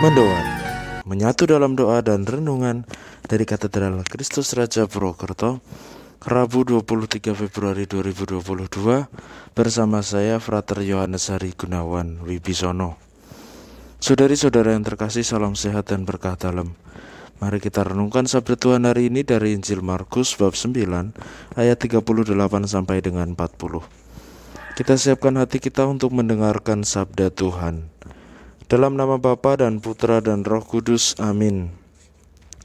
Mendoan Menyatu dalam doa dan renungan dari Katedral Kristus Raja Purwokerto Rabu 23 Februari 2022 bersama saya Frater Yohanes Hari Gunawan Wibisono Saudari-saudara yang terkasih salam sehat dan berkah dalam Mari kita renungkan sabda Tuhan hari ini dari Injil Markus bab 9 ayat 38 sampai dengan 40 Kita siapkan hati kita untuk mendengarkan sabda Tuhan dalam nama Bapa dan Putra dan Roh Kudus. Amin.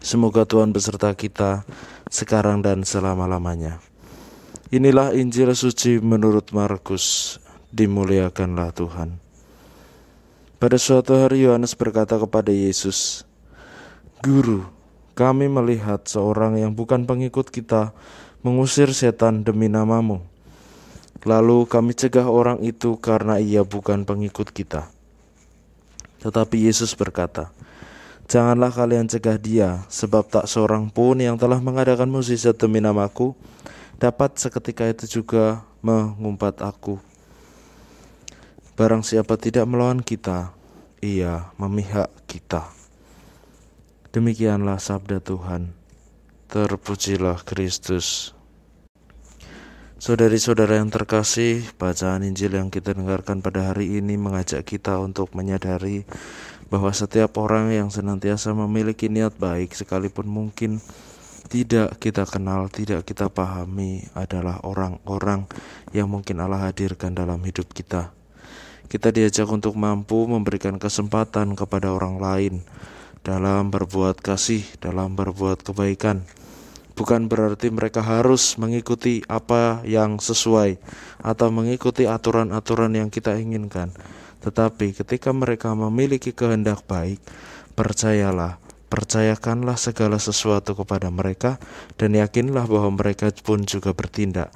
Semoga Tuhan beserta kita sekarang dan selama-lamanya. Inilah Injil suci menurut Markus. Dimuliakanlah Tuhan. Pada suatu hari Yohanes berkata kepada Yesus, "Guru, kami melihat seorang yang bukan pengikut kita mengusir setan demi namamu. Lalu kami cegah orang itu karena ia bukan pengikut kita." Tetapi Yesus berkata, Janganlah kalian cegah dia, sebab tak seorang pun yang telah mengadakan mukjizat demi namaku dapat seketika itu juga mengumpat aku. Barang siapa tidak melawan kita, ia memihak kita. Demikianlah sabda Tuhan. Terpujilah Kristus. Saudari-saudara yang terkasih, bacaan Injil yang kita dengarkan pada hari ini mengajak kita untuk menyadari bahwa setiap orang yang senantiasa memiliki niat baik sekalipun mungkin tidak kita kenal, tidak kita pahami adalah orang-orang yang mungkin Allah hadirkan dalam hidup kita. Kita diajak untuk mampu memberikan kesempatan kepada orang lain dalam berbuat kasih, dalam berbuat kebaikan bukan berarti mereka harus mengikuti apa yang sesuai atau mengikuti aturan-aturan yang kita inginkan. Tetapi ketika mereka memiliki kehendak baik, percayalah, percayakanlah segala sesuatu kepada mereka dan yakinlah bahwa mereka pun juga bertindak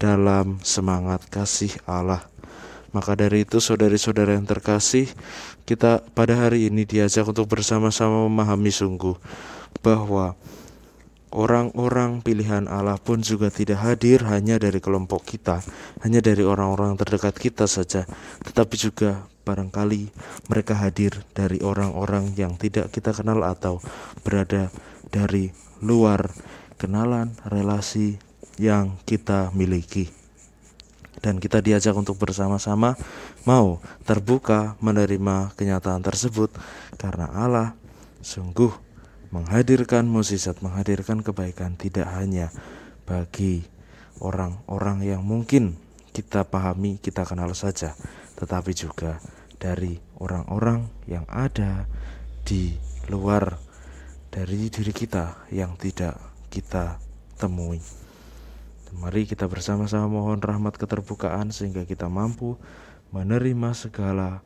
dalam semangat kasih Allah. Maka dari itu saudari-saudara yang terkasih, kita pada hari ini diajak untuk bersama-sama memahami sungguh bahwa Orang-orang pilihan Allah pun juga tidak hadir hanya dari kelompok kita, hanya dari orang-orang terdekat kita saja, tetapi juga barangkali mereka hadir dari orang-orang yang tidak kita kenal atau berada dari luar kenalan relasi yang kita miliki dan kita diajak untuk bersama-sama mau terbuka menerima kenyataan tersebut karena Allah sungguh menghadirkan musisat, menghadirkan kebaikan tidak hanya bagi orang-orang yang mungkin kita pahami, kita kenal saja, tetapi juga dari orang-orang yang ada di luar dari diri kita yang tidak kita temui. Mari kita bersama-sama mohon rahmat keterbukaan sehingga kita mampu menerima segala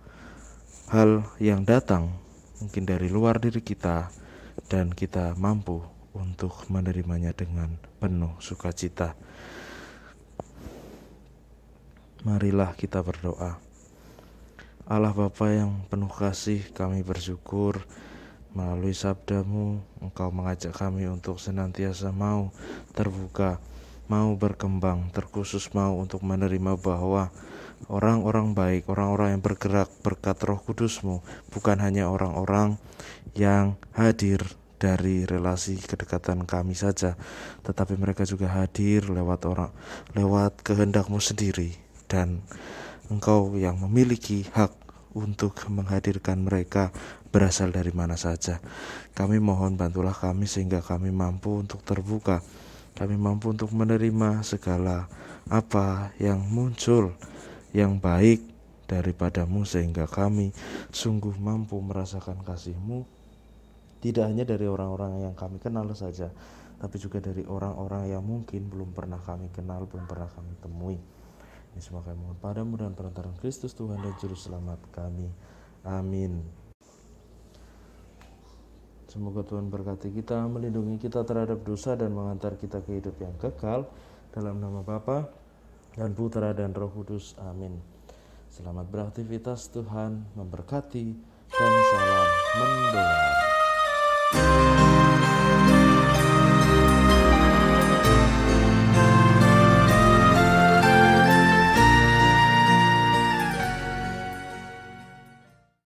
hal yang datang mungkin dari luar diri kita dan kita mampu untuk menerimanya dengan penuh sukacita. Marilah kita berdoa. Allah Bapa yang penuh kasih, kami bersyukur melalui sabdamu engkau mengajak kami untuk senantiasa mau terbuka, mau berkembang, terkhusus mau untuk menerima bahwa orang-orang baik, orang-orang yang bergerak berkat Roh Kudusmu, bukan hanya orang-orang yang hadir dari relasi kedekatan kami saja, tetapi mereka juga hadir lewat orang lewat kehendakmu sendiri dan engkau yang memiliki hak untuk menghadirkan mereka berasal dari mana saja. Kami mohon bantulah kami sehingga kami mampu untuk terbuka. Kami mampu untuk menerima segala apa yang muncul yang baik daripadamu sehingga kami sungguh mampu merasakan kasihmu tidak hanya dari orang-orang yang kami kenal saja tapi juga dari orang-orang yang mungkin belum pernah kami kenal, belum pernah kami temui. Ini semua kami mohon padamu dan perantaran Kristus Tuhan dan Juru Selamat kami. Amin. Semoga Tuhan berkati kita, melindungi kita terhadap dosa dan mengantar kita ke hidup yang kekal. Dalam nama Bapa dan Putra dan Roh Kudus. Amin. Selamat beraktivitas Tuhan memberkati dan salam mendoakan.